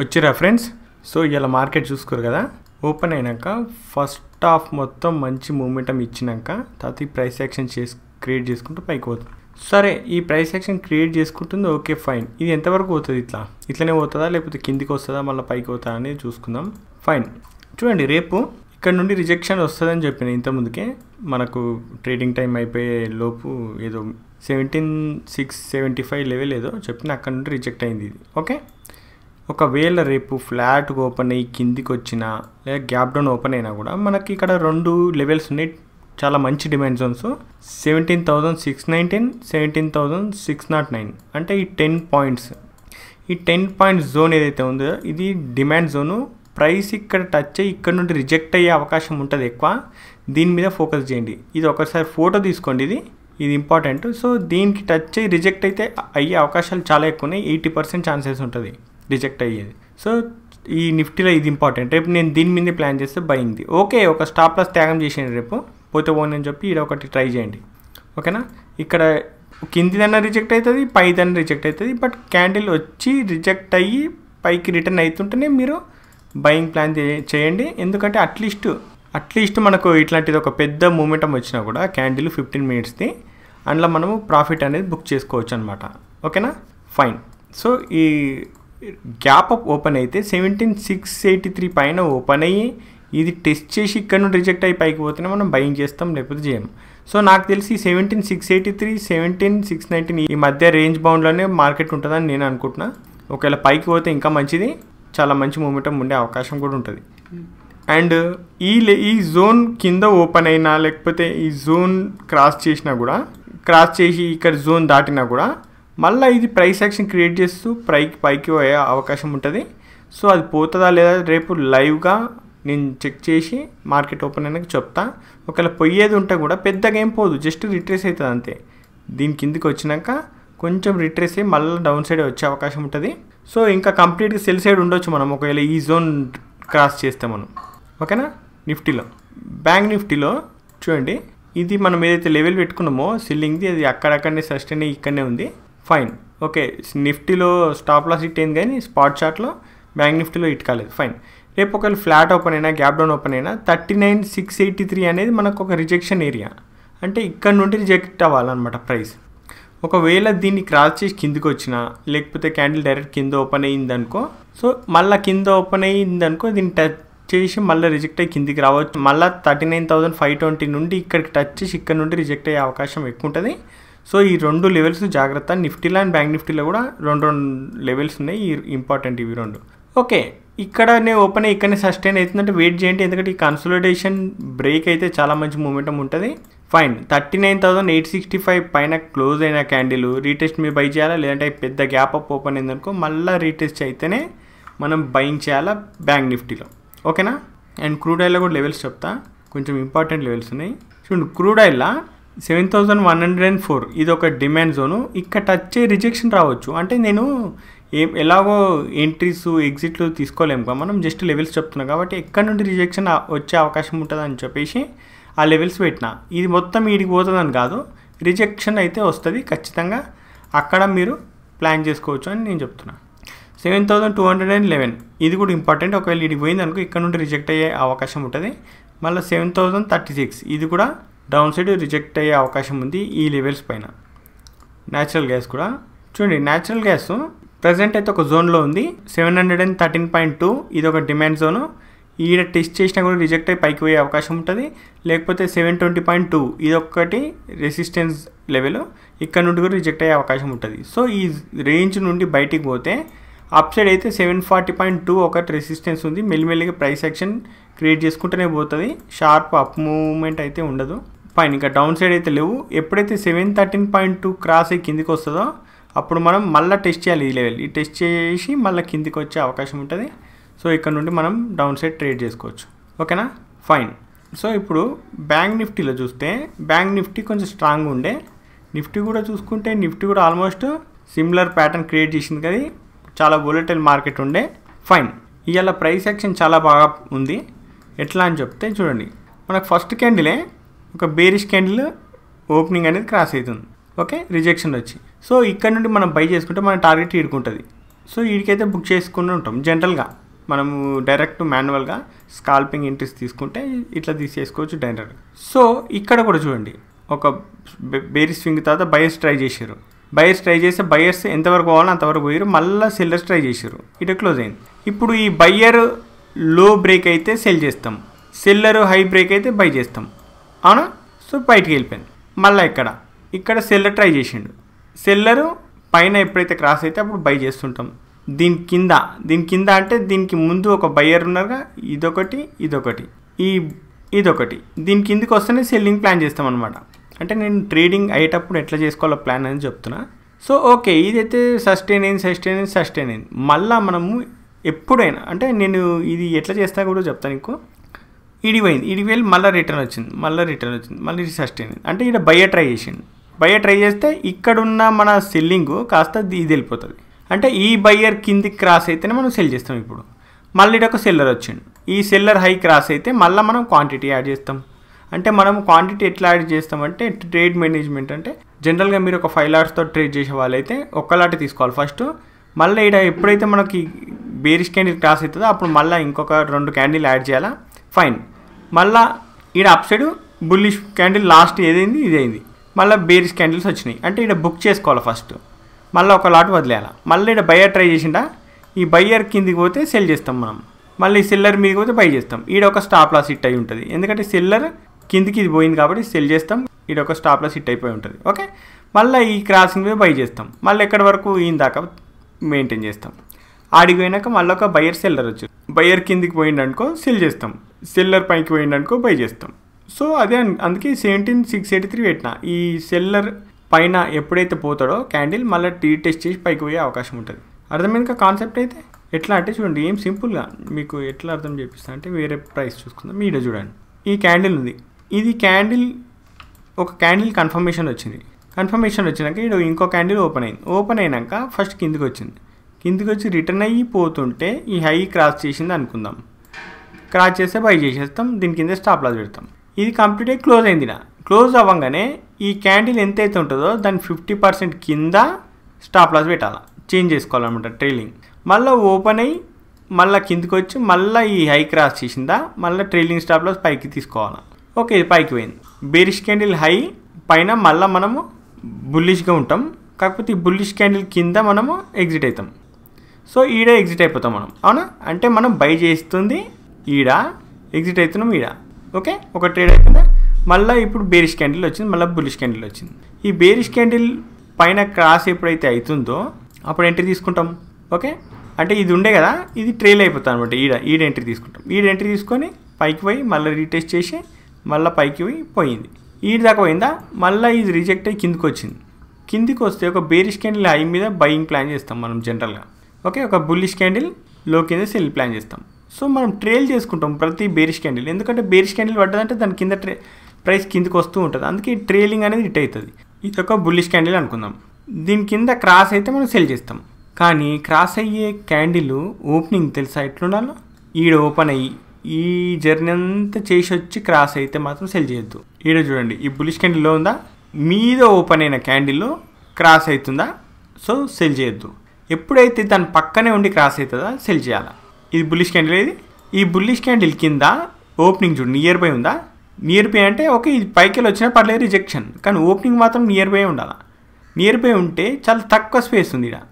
వచ్చిరా friends so ఇలా market చూసుకోరు కదా ఓపెన్ అయినాక ఫస్ట్ హాఫ్ మొత్తం మంచి మూమెంటం ఇచ్చినాక తర్వాత ఈ ప్రైస్ యాక్షన్ చేసి క్రియేట్ చేసుకుంటూ పైకి పోతుంది సరే ఈ ప్రైస్ యాక్షన్ క్రియేట్ చేసుకుంటుంది ఓకే ఫైన్ ఇది ఎంతవరకు పోతుంది ఇట్లా ఇట్లనే పోతుందా లేకపోతే కిందికి వస్తుందా మళ్ళీ పైకి పోతుందా అనేది చూసుకుందాం ఫైన్ చూడండి రేపు ఇక్కడ నుండి రిజెక్షన్ వస్తుందని చెప్పిన ఇంతకుముందుకే మనకు ట్రేడింగ్ టైం అయిపోయే లోపు ఏదో seventeen six seventy five level ఏదో చెప్పిన అక్కడ నుండి రిజెక్ట్ అయింది ఇది ఓకే ఒకవేళ రేపు ఫ్లాట్గా ఓపెన్ అయ్యి కిందికి వచ్చినా లేదా గ్యాప్ డౌన్ ఓపెన్ అయినా కూడా మనకి ఇక్కడ రెండు లెవెల్స్ ఉన్నాయి చాలా మంచి demand zones seventeen thousand six nineteen seventeen thousand six nought nine అంటే ఈ టెన్ పాయింట్స్ ఈ టెన్ పాయింట్స్ జోన్ ఏదైతే ఉందో ఇది డిమాండ్ జోను ప్రైస్ ఇక్కడ టచ్ అయ్యి ఇక్కడ నుండి రిజెక్ట్ అయ్యే అవకాశం ఉంటుంది ఎక్కువ దీని మీద ఫోకస్ చేయండి ఇది ఒకసారి ఫోటో తీసుకోండి ఇది ఇది ఇంపార్టెంట్ సో దీనికి టచ్ అయ్యి రిజెక్ట్ అయితే అయ్యే అవకాశాలు చాలా ఎక్కువ ఉన్నాయి ఎయిటీ పర్సెంట్ ఛాన్సెస్ ఉంటుంది రిజెక్ట్ అయ్యేది సో ఈ నిఫ్టీలో ఇది ఇంపార్టెంట్ రేపు నేను దీని మీదే ప్లాన్ చేస్తే బయింది ఓకే ఒక స్టాప్ లాస్ త్యాగం చేసేయండి రేపు పోతే పోనని చెప్పి ఇక్కడ ఒకటి ట్రై చేయండి ఓకేనా ఇక్కడ కిందిదన్నా రిజెక్ట్ అవుతుంది పైదన్నా రిజెక్ట్ అవుతుంది బట్ క్యాండిల్ వచ్చి రిజెక్ట్ అయ్యి పైకి రిటర్న్ అవుతుంటేనే మీరు బయింగ్ ప్లాన్ చేయండి ఎందుకంటే అట్లీస్ట్ అట్లీస్ట్ మనకు ఇట్లాంటిది ఒక పెద్ద మూమెంటం వచ్చినా కూడా క్యాండిల్ ఫిఫ్టీన్ మినిట్స్ది అందులో మనము ప్రాఫిట్ అనేది బుక్ చేసుకోవచ్చు అనమాట ఓకేనా ఫైన్ సో ఈ గ్యాప్ అప్ ఓపెన్ అయితే సెవెంటీన్ సిక్స్ ఎయిటీ త్రీ పైన ఓపెన్ అయ్యి ఇది టెస్ట్ చేసి ఇక్కడ నుండి రిజెక్ట్ అయ్యి పైకి పోతేనే మనం బయం చేస్తాం లేకపోతే చేయం సో నాకు తెలిసి seventeen six eighty three seventeen six nineteen ఈ మధ్య రేంజ్ బౌండ్లోనే మార్కెట్ ఉంటుందని నేను అనుకుంటున్నా ఒకవేళ పైకి పోతే ఇంకా మంచిది చాలా మంచి మూమెంటం ఉండే అవకాశం కూడా ఉంటుంది అండ్ ఈ ఈ జోన్ కింద ఓపెన్ అయినా లేకపోతే ఈ జోన్ క్రాస్ చేసినా కూడా క్రాస్ చేసి ఇక్కడ జోన్ దాటినా కూడా మళ్ళీ ఇది ప్రైస్ యాక్షన్ క్రియేట్ చేస్తూ ప్రై పైకి పోయే అవకాశం ఉంటుంది సో అది పోతుందా లేదా రేపు లైవ్గా నేను చెక్ చేసి మార్కెట్ ఓపెన్ అయినాక చెప్తా ఒకవేళ పోయేది ఉంటే కూడా పెద్దగా ఏం పోదు జస్ట్ రిట్రేస్ అవుతుంది అంతే దీని కిందికి వచ్చినాక కొంచెం రిట్రేస్ అయ్యి మళ్ళీ డౌన్ సైడ్ వచ్చే అవకాశం ఉంటుంది సో ఇంకా కంప్లీట్గా సెల్ సైడ్ ఉండొచ్చు మనం ఒకవేళ ఈ జోన్ క్రాస్ చేస్తే మనం ఓకేనా నిఫ్టీలో బ్యాంక్ నిఫ్టీలో చూడండి ఇది మనం ఏదైతే లెవెల్ పెట్టుకున్నామో సిల్లింగ్ది అది అక్కడక్కడనే సస్టైన్ ఇక్కడనే ఉంది ఫైన్ ఓకే నిఫ్టీలో స్టాప్ లాస్ ఇట్ అయింది కానీ స్పాట్ చార్ట్లో బ్యాంక్ నిఫ్టీలో ఇట్ కాలేదు ఫైన్ రేపు ఒకవేళ ఫ్లాట్ ఓపెన్ అయినా గ్యాప్ డౌన్ ఓపెన్ అయినా thirty nine six eighty three అనేది మనకు ఒక రిజెక్షన్ ఏరియా అంటే ఇక్కడ నుండి రిజెక్ట్ అవ్వాలన్నమాట ప్రైస్ ఒకవేళ దీన్ని క్రాస్ చేసి కిందికి వచ్చినా లేకపోతే క్యాండిల్ డైరెక్ట్ కింద ఓపెన్ అనుకో సో మళ్ళీ కింద ఓపెన్ అనుకో దీన్ని టచ్ చేసి మళ్ళీ రిజెక్ట్ అయ్యి కిందికి రావచ్చు మళ్ళీ thirty nine thousand five twenty నుండి ఇక్కడికి టచ్ చేసి ఇక్కడ నుండి రిజెక్ట్ అయ్యే అవకాశం ఎక్కువ ఉంటుంది సో ఈ రెండు లెవెల్స్ జాగ్రత్త నిఫ్టీలో అండ్ బ్యాంక్ నిఫ్టీలో కూడా రెండు రెండు లెవెల్స్ ఉన్నాయి ఈ ఇంపార్టెంట్ ఇవి రెండు ఓకే ఇక్కడ నేను ఓపెన్ ఇక్కడనే సస్టైన్ అవుతుందంటే వెయిట్ చేయండి ఎందుకంటే ఈ కన్సల్టేషన్ బ్రేక్ అయితే చాలా మంచి మూమెంటం ఉంటుంది fine thirty nine thousand eight sixty five పైన క్లోజ్ అయిన క్యాండిల్ రీటెస్ట్ మీరు బై చేయాలా లేదంటే పెద్ద గ్యాప్ అప్ ఓపెన్ అయిందనుకో మళ్ళీ రీటెస్ట్ అయితేనే మనం బయింగ్ చేయాలా బ్యాంక్ నిఫ్టీలో ఓకేనా అండ్ క్రూడ్ ఆయిల్లో కూడా లెవెల్స్ చెప్తా కొంచెం ఇంపార్టెంట్ లెవెల్స్ ఉన్నాయి చూడండి క్రూడ్ ఆయిల్లో seven thousand one hundred and four ఇది ఒక డిమాండ్ జోను ఇక్కడ టచ్ చేయి రిజెక్షన్ రావచ్చు అంటే నేను ఏ ఎలాగో ఎంట్రీస్ ఎగ్జిట్లు తీసుకోలేము కదా మనం జస్ట్ లెవెల్స్ చెప్తున్నాం కాబట్టి ఎక్కడ నుండి రిజెక్షన్ వచ్చే అవకాశం ఉంటుందని చెప్పేసి ఆ లెవెల్స్ పెట్టిన ఇది మొత్తం వీడికి పోతుందని కాదు రిజెక్షన్ అయితే వస్తుంది ఖచ్చితంగా అక్కడ మీరు ప్లాన్ చేసుకోవచ్చు అని నేను చెప్తున్నా seven thousand two hundred and eleven ఇది కూడా ఇంపార్టెంట్ ఒకవేళ పోయింది అనుకో ఇక్కడ నుండి రిజెక్ట్ అయ్యే అవకాశం ఉంటుంది మళ్ళీ సెవెన్ థౌజండ్ థర్టీ సిక్స్ ఇది కూడా డౌన్ సైడ్ రిజెక్ట్ అయ్యే అవకాశం ఉంది ఈ లెవెల్స్ పైన న్యాచురల్ గ్యాస్ కూడా చూడండి న్యాచురల్ గ్యాస్ ప్రజెంట్ అయితే ఒక జోన్లో ఉంది seven hundred and thirteen point two ఇది ఒక డిమాండ్ జోను ఈడ టెస్ట్ చేసినా కూడా రిజెక్ట్ అయ్యి పైకి పోయే అవకాశం ఉంటుంది లేకపోతే సెవెన్ ట్వంటీ పాయింట్ టూ ఇది ఒక్కటి రెసిస్టెన్స్ లెవెల్ ఇక్కడ నుండి కూడా రిజెక్ట్ అయ్యే అవకాశం ఉంటుంది సో ఈ రేంజ్ నుండి బయటికి పోతే అప్ సైడ్ అయితే సెవెన్ ఫార్టీ పాయింట్ టూ ఒకటి రెసిస్టెన్స్ ఉంది మెల్లిమెల్లిగా ప్రైస్ యాక్షన్ క్రియేట్ చేసుకుంటూనే పోతుంది షార్ప్ అప్ మూవ్మెంట్ అయితే ఉండదు పైన ఇంకా డౌన్ సైడ్ అయితే లేవు ఎప్పుడైతే seven thirteen point two cross అయ్యి కిందికి వస్తుందో అప్పుడు మనం మళ్ళీ టెస్ట్ చేయాలి ఈ లెవెల్ ఈ టెస్ట్ చేసి మళ్ళీ కిందికి వచ్చే అవకాశం ఉంటుంది సో ఇక్కడ నుండి మనం డౌన్ సైడ్ ట్రేడ్ చేసుకోవచ్చు ఓకేనా ఫైన్ సో ఇప్పుడు బ్యాంక్ నిఫ్టీలో చూస్తే బ్యాంక్ నిఫ్టీ కొంచెం స్ట్రాంగ్ ఉండే నిఫ్టీ కూడా చూసుకుంటే నిఫ్టీ కూడా ఆల్మోస్ట్ సిమిలర్ ప్యాటర్న్ క్రియేట్ చేసింది కదా చాలా వోలటైల్ మార్కెట్ ఉండే ఫైన్ ఇవాళ ప్రైస్ యాక్షన్ చాలా బాగా ఉంది ఎట్లా అని చెప్తే చూడండి మనకు ఫస్ట్ క్యాండిలే ఒక బేరిష్ క్యాండిల్ ఓపెనింగ్ అనేది క్రాస్ అవుతుంది ఓకే రిజెక్షన్ వచ్చి సో ఇక్కడ నుండి మనం బై చేసుకుంటే మన టార్గెట్ ఈడుకుంటుంది సో వీడికైతే బుక్ చేసుకుంటూ ఉంటాం జనరల్గా మనము డైరెక్ట్ మాన్యువల్గా స్కాల్పింగ్ ఇంట్రెస్ట్ తీసుకుంటే ఇట్లా తీసేసుకోవచ్చు డైరెక్ట్ సో ఇక్కడ కూడా చూడండి ఒక బేరీ స్వింగ్ తర్వాత బయర్స్ ట్రై చేశారు బయర్స్ ట్రై చేస్తే బయర్స్ ఎంతవరకు పోవాలో అంతవరకు పోయారు మళ్ళీ సెల్లర్స్ ట్రై చేశారు ఇటు క్లోజ్ అయింది ఇప్పుడు ఈ బయ్యర్ లో బ్రేక్ అయితే సెల్ చేస్తాం సెల్లర్ హై బ్రేక్ అయితే బై చేస్తాం అవునా సో బయటికి వెళ్ళిపోయింది మళ్ళీ ఇక్కడ ఇక్కడ సెల్లర్ ట్రై చేసిండు సెల్లరు పైన ఎప్పుడైతే క్రాస్ అయితే అప్పుడు బై చేస్తుంటాం దీని కింద దీని కింద అంటే దీనికి ముందు ఒక బయ్యర్ ఉన్నారుగా ఇదొకటి ఇదొకటి ఈ ఇదొకటి దీని కిందకి వస్తేనే సెల్లింగ్ ప్లాన్ చేస్తాం అనమాట అంటే నేను ట్రేడింగ్ అయ్యేటప్పుడు ఎట్లా చేసుకోవాలో ప్లాన్ అని చెప్తున్నా సో ఓకే ఇదైతే సస్టైన్ అయింది సస్టైన్ అయింది సస్టైన్ అయింది మళ్ళీ మనము ఎప్పుడైనా అంటే నేను ఇది ఎట్లా చేస్తా కూడా చెప్తాను నీకు ఇడిపోయింది ఇడిపోయి మళ్ళీ రిటర్న్ వచ్చింది మళ్ళీ రిటర్న్ వచ్చింది మళ్ళీ రిసెస్ట్ అయింది అంటే ఇక్కడ బయ ట్రై చేసిండు బయ ట్రై చేస్తే ఇక్కడున్న మన సెల్లింగ్ కాస్త ఇది వెళ్ళిపోతుంది అంటే ఈ బయ్యర్ కింది క్రాస్ అయితేనే మనం సెల్ చేస్తాం ఇప్పుడు మళ్ళీ ఒక సెల్లర్ వచ్చిండు ఈ సెల్లర్ హై క్రాస్ అయితే మళ్ళీ మనం క్వాంటిటీ యాడ్ చేస్తాం అంటే మనం క్వాంటిటీ ఎట్లా యాడ్ చేస్తామంటే ట్రేడ్ మేనేజ్మెంట్ అంటే జనరల్గా మీరు ఒక ఫైవ్ లాట్స్తో ట్రేడ్ చేసే వాళ్ళైతే ఒక్క లాట్ తీసుకోవాలి ఫస్ట్ మళ్ళీ ఇక్కడ ఎప్పుడైతే మనకి బేరిష్ క్యాండిల్ క్రాస్ అవుతుందో అప్పుడు మళ్ళీ ఇంకొక రెండు క్యాండిల్ యాడ్ చేయాలా ఫైన్ మళ్ళా ఈడ upside bullish candle last ఏదైంది ఇదైంది మళ్ళీ బేరిష్ క్యాండిల్స్ వచ్చినాయి అంటే ఇక్కడ బుక్ చేసుకోవాలి ఫస్ట్ మళ్ళీ ఒక లాట్ వదిలేయాలి మళ్ళీ ఇక్కడ బయర్ ట్రై చేసిండా ఈ బయ్యర్ కిందికి పోతే సెల్ చేస్తాం మనం మళ్ళీ సెల్లర్ మీదకి పోతే బై చేస్తాం ఈడ ఒక స్టాప్ లాస్ హిట్ అయి ఉంటుంది ఎందుకంటే సెల్లర్ కిందికి ఇది పోయింది కాబట్టి సెల్ చేస్తాం ఈడ ఒక స్టాప్ లాస్ హిట్ అయిపోయి ఉంటుంది ఓకే మళ్ళీ ఈ క్రాసింగ్ మీద బై చేస్తాం మళ్ళీ ఎక్కడి వరకు ఈయన దాకా మెయింటైన్ చేస్తాం ఆడికి పోయినాక మళ్ళీ ఒక బయ్యర్ సెల్లర్ వచ్చారు బయ్యర్ కిందికి పోయిండనుకో సెల్ చేస్తాం సెల్లర్ పైకి పోయింది అనుకో బై చేస్తాం సో అదే అందుకే సెవెంటీన్ సిక్స్ ఎయిటీ త్రీ పెట్టిన ఈ సెల్లర్ పైన ఎప్పుడైతే పోతాడో క్యాండిల్ మళ్ళీ టీ టెస్ట్ చేసి పైకి పోయే అవకాశం ఉంటుంది అర్థమైంది కాన్సెప్ట్ అయితే ఎట్లా అంటే చూడండి ఏం సింపుల్గా మీకు ఎట్లా అర్థం చేపిస్తా అంటే వేరే ప్రైస్ చూసుకుందాం మీడ చూడండి ఈ క్యాండిల్ ఉంది ఇది క్యాండిల్ ఒక క్యాండిల్ కన్ఫర్మేషన్ వచ్చింది కన్ఫర్మేషన్ వచ్చినాక ఇక్కడ ఇంకో క్యాండిల్ ఓపెన్ అయింది ఓపెన్ అయినాక ఫస్ట్ కిందికి వచ్చింది కిందికి వచ్చి రిటర్న్ అయ్యి పోతుంటే ఈ హై క్రాస్ చేసింది అనుకుందాం క్రాచ్ చేస్తే బై చేసేస్తాం దీని కింద స్టాప్ లాస్ పెడతాం ఇది కంప్లీట్ అయ్యి క్లోజ్ అయింది క్లోజ్ అవ్వగానే ఈ క్యాండిల్ ఎంతైతే ఉంటుందో దాని ఫిఫ్టీ పర్సెంట్ కింద స్టాప్ లాస్ పెట్టాలి చేంజ్ చేసుకోవాలన్నమాట ట్రైలింగ్ మళ్ళీ ఓపెన్ అయ్యి మళ్ళీ కిందకి వచ్చి మళ్ళీ ఈ హై క్రాస్ చేసిందా మళ్ళీ ట్రైలింగ్ స్టాప్ లాస్ పైకి తీసుకోవాలి ఓకే ఇది పైకి పోయింది బేరిష్ క్యాండిల్ హై పైన మళ్ళీ మనము బుల్లిష్గా ఉంటాం కాకపోతే ఈ బుల్లిష్ క్యాండిల్ కింద మనము ఎగ్జిట్ అవుతాం సో ఈడే ఎగ్జిట్ అయిపోతాం మనం అవునా అంటే మనం బై చేస్తుంది ఈడ ఎగ్జిట్ అవుతున్నాం ఈడ ఓకే ఒక ట్రేడ్ అయిపోయిందా మళ్ళీ ఇప్పుడు బేరిష్ క్యాండిల్ వచ్చింది మళ్ళీ బులిష్ క్యాండిల్ వచ్చింది ఈ బేరిష్ క్యాండిల్ పైన క్రాస్ ఎప్పుడైతే అవుతుందో అప్పుడు ఎంట్రీ తీసుకుంటాం ఓకే అంటే ఇది ఉండే కదా ఇది ట్రైల్ అయిపోతుంది అనమాట ఈడ ఈడ ఎంట్రీ తీసుకుంటాం ఈడ ఎంట్రీ తీసుకొని పైకి పోయి మళ్ళీ రీటెస్ట్ చేసి మళ్ళీ పైకి పోయి పోయింది ఈడ దాకా పోయిందా మళ్ళీ ఇది రిజెక్ట్ అయ్యి కిందికి వచ్చింది కిందికి వస్తే ఒక బేరిష్ క్యాండిల్ హై మీద బయింగ్ ప్లాన్ చేస్తాం మనం జనరల్గా ఓకే ఒక బుల్లిష్ క్యాండిల్ లో కింద సెల్ ప్లాన్ చేస్తాం సో మనం ట్రేల్ చేసుకుంటాం ప్రతి బేరిష్ క్యాండిల్ ఎందుకంటే బేరిష్ క్యాండిల్ పడ్డదంటే దాని కింద ట్రే ప్రైస్ కిందకు వస్తూ ఉంటుంది అందుకే ట్రేలింగ్ అనేది ఇట్ అవుతుంది ఇది ఒక బుల్లిష్ క్యాండిల్ అనుకుందాం దీని కింద క్రాస్ అయితే మనం సెల్ చేస్తాం కానీ క్రాస్ అయ్యే క్యాండిల్ ఓపెనింగ్ తెలుసా ఎట్లుండాలో ఈడ ఓపెన్ అయ్యి ఈ జర్నీ అంతా చేసి వచ్చి క్రాస్ అయితే మాత్రం సెల్ చేయొద్దు ఈడ చూడండి ఈ బుల్లిష్ క్యాండిల్లో ఉందా మీద ఓపెన్ అయిన క్యాండిల్ క్రాస్ అవుతుందా సో సెల్ చేయొద్దు ఎప్పుడైతే దాని పక్కనే ఉండి క్రాస్ అవుతుందా సెల్ చేయాలా ఇది బుల్లిష్ క్యాండిల్ ఇది ఈ బుల్లిష్ క్యాండిల్ కింద ఓపెనింగ్ చూడు నియర్ బై ఉందా నియర్ బై అంటే ఓకే ఇది పైకి వెళ్ళి వచ్చినా పర్లేదు రిజెక్షన్ కానీ ఓపెనింగ్ మాత్రం నియర్ బై ఉండాలి నియర్ బై ఉంటే చాలా తక్కువ స్పేస్ ఉంది ఇక్కడ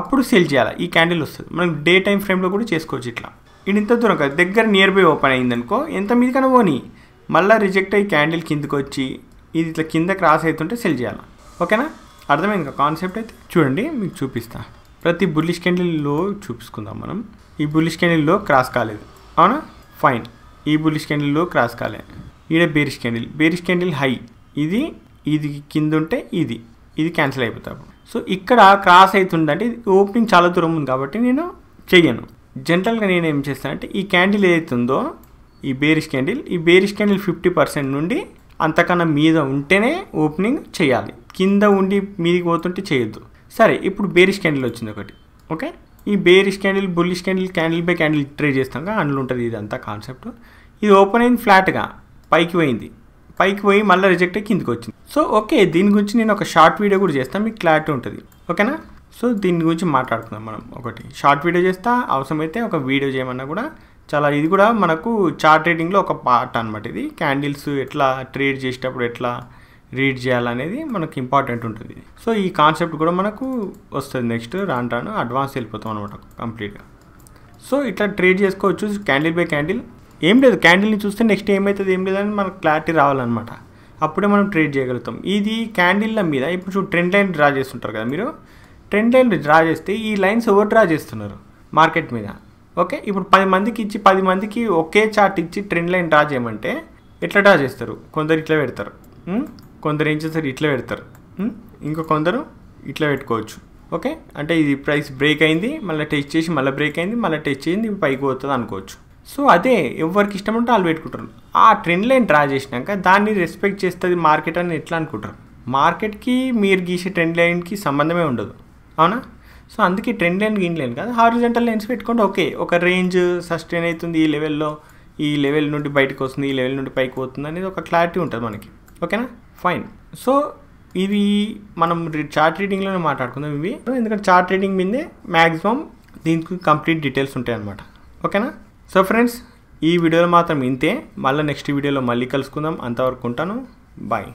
అప్పుడు సెల్ చేయాలి ఈ క్యాండిల్ వస్తుంది మనం డే టైం ఫ్రేమ్లో కూడా చేసుకోవచ్చు ఇట్లా ఇది ఇంత దూరం కాదు దగ్గర నియర్ బై ఓపెన్ అయిందనుకో ఎంత మీదకైనా పోని మళ్ళీ రిజెక్ట్ అయ్యి క్యాండిల్ కిందకి వచ్చి ఇది ఇట్లా కింద క్రాస్ అవుతుంటే సెల్ చేయాలి ఓకేనా అర్థమైంది కాన్సెప్ట్ అయితే చూడండి మీకు చూపిస్తాను ప్రతి బుల్లిష్ క్యాండిల్లో చూపించుకుందాం మనం ఈ బుల్లిష్ క్యాండిల్లో క్రాస్ కాలేదు అవునా ఫైన్ ఈ బుల్లిష్ క్యాండిల్లో క్రాస్ కాలేదు ఈడ bearish candle bearish candle high ఇది ఇది కింద ఉంటే ఇది ఇది క్యాన్సిల్ అయిపోతాడు సో ఇక్కడ క్రాస్ అవుతుందంటే ఓపెనింగ్ చాలా దూరం ఉంది కాబట్టి నేను చెయ్యను జనరల్గా నేను ఏం చేస్తానంటే ఈ క్యాండిల్ ఏదైతుందో ఈ బేరిష్ క్యాండిల్ ఈ బేరిష్ క్యాండిల్ ఫిఫ్టీ పర్సెంట్ నుండి అంతకన్నా మీద ఉంటేనే ఓపెనింగ్ చేయాలి కింద ఉండి మీదికి పోతుంటే చేయొద్దు సరే ఇప్పుడు బేరిష్ క్యాండిల్ వచ్చింది ఒకటి ఓకే ఈ bearish candle bullish candle candle by candle trade చేస్తాం కదా అందులో ఉంటుంది ఇదంతా కాన్సెప్ట్ ఇది ఓపెన్ అయింది ఫ్లాట్గా పైకి పోయింది పైకి పోయి మళ్ళీ రిజెక్ట్ అయ్యి కిందికి వచ్చింది సో ఓకే దీని గురించి నేను ఒక షార్ట్ వీడియో కూడా చేస్తాను మీకు క్లారిటీ ఉంటుంది ఓకేనా సో దీని గురించి మాట్లాడుకుందాం మనం ఒకటి షార్ట్ వీడియో చేస్తా అవసరమైతే ఒక వీడియో చేయమన్నా కూడా చాలా ఇది కూడా మనకు చార్ట్ ట్రేడింగ్లో ఒక పార్ట్ అనమాట ఇది క్యాండిల్స్ ఎట్లా ట్రేడ్ చేసేటప్పుడు ఎట్లా రీడ్ చేయాలనేది మనకు ఇంపార్టెంట్ ఉంటుంది సో ఈ కాన్సెప్ట్ కూడా మనకు వస్తుంది నెక్స్ట్ రాను రాను అడ్వాన్స్ వెళ్ళిపోతాం అనమాట కంప్లీట్గా సో ఇట్లా ట్రేడ్ చేసుకోవచ్చు క్యాండిల్ బై క్యాండిల్ ఏం లేదు క్యాండిల్ని చూస్తే నెక్స్ట్ ఏమవుతుంది ఏం లేదని మనకు క్లారిటీ రావాలన్నమాట అప్పుడే మనం ట్రేడ్ చేయగలుగుతాం ఇది క్యాండిల్ల మీద ఇప్పుడు ట్రెండ్ లైన్ డ్రా చేస్తుంటారు కదా మీరు ట్రెండ్ లైన్ డ్రా చేస్తే ఈ లైన్స్ ఓవర్ డ్రా చేస్తున్నారు మార్కెట్ మీద ఓకే ఇప్పుడు పది మందికి ఇచ్చి పది మందికి ఒకే చార్ట్ ఇచ్చి ట్రెండ్ లైన్ డ్రా చేయమంటే ఎట్లా డ్రా చేస్తారు కొందరు ఇట్లా పెడతారు hmm? కొందరు ఏం చేస్తారు ఇట్లా పెడతారు ఇంకా కొందరు ఇట్లా పెట్టుకోవచ్చు ఓకే అంటే ఇది ప్రైస్ బ్రేక్ అయింది మళ్ళీ టెస్ట్ చేసి మళ్ళీ బ్రేక్ అయింది మళ్ళీ టెస్ట్ చేసి పైకి పోతుంది అనుకోవచ్చు సో అదే ఎవరికి ఇష్టం ఉంటే వాళ్ళు పెట్టుకుంటారు ఆ ట్రెండ్ లైన్ డ్రా చేసినాక దాన్ని రెస్పెక్ట్ చేస్తుంది మార్కెట్ అని ఎట్లా అనుకుంటారు మార్కెట్కి మీరు గీసే ట్రెండ్ లైన్కి సంబంధమే ఉండదు అవునా సో అందుకే ట్రెండ్ లైన్ గీన్ లైన్ కాదు హారిజెంటల్ లైన్స్ పెట్టుకుంటే ఓకే ఒక రేంజ్ సస్టైన్ అవుతుంది ఈ లెవెల్లో ఈ లెవెల్ నుండి బయటకు వస్తుంది ఈ లెవెల్ నుండి పైకి పోతుంది అనేది ఒక క్లారిటీ ఉంటుంది మనకి ఓకేనా ఫైన్ సో ఇది మనం చార్ట్ రీడింగ్లోనే మాట్లాడుకుందాం ఇవి ఎందుకంటే చార్ట్ రీడింగ్ మీదే మ్యాక్సిమం దీనికి కంప్లీట్ డీటెయిల్స్ ఉంటాయి అన్నమాట ఓకేనా సో ఫ్రెండ్స్ ఈ వీడియోలో మాత్రం ఇంతే మళ్ళీ నెక్స్ట్ వీడియోలో మళ్ళీ కలుసుకుందాం అంతవరకు ఉంటాను బాయ్